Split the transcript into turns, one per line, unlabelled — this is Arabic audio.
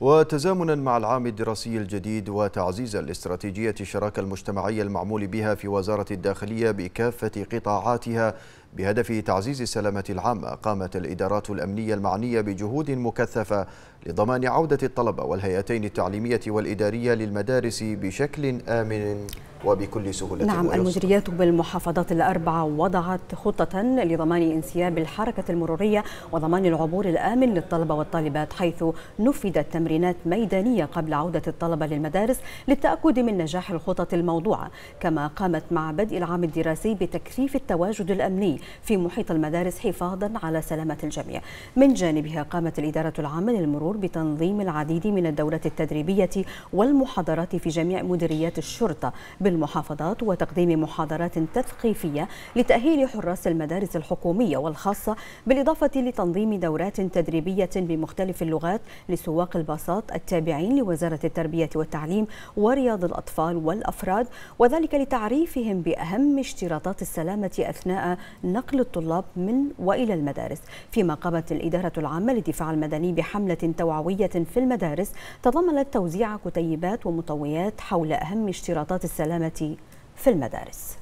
وتزامنا مع العام الدراسي الجديد وتعزيز الاستراتيجية الشراكة المجتمعية المعمول بها في وزارة الداخلية بكافة قطاعاتها بهدف تعزيز السلامة العامة قامت الإدارات الأمنية المعنية بجهود مكثفة لضمان عودة الطلبة والهيئتين التعليمية والإدارية للمدارس بشكل آمن وبكل سهولة نعم ويسر. المديريات
بالمحافظات الأربعة وضعت خطة لضمان انسياب الحركة المرورية وضمان العبور الآمن للطلبة والطالبات حيث نفذت تمرينات ميدانية قبل عودة الطلبة للمدارس للتأكد من نجاح الخطط الموضوعة كما قامت مع بدء العام الدراسي بتكثيف التواجد الأمني في محيط المدارس حفاظا على سلامة الجميع من جانبها قامت الإدارة العامة للمرور بتنظيم العديد من الدورات التدريبية والمحاضرات في جميع مديريات الشرطة بالمحافظات وتقديم محاضرات تثقيفية لتأهيل حراس المدارس الحكومية والخاصة بالإضافة لتنظيم دورات تدريبية بمختلف اللغات لسواق الباصات التابعين لوزارة التربية والتعليم ورياض الأطفال والأفراد وذلك لتعريفهم بأهم اشتراطات السلامة أثناء نقل الطلاب من وإلى المدارس فيما قامت الإدارة العامة للدفاع المدني بحملة توعوية في المدارس تضمنت توزيع كتيبات ومطويات حول أهم اشتراطات السلامة السلامة في المدارس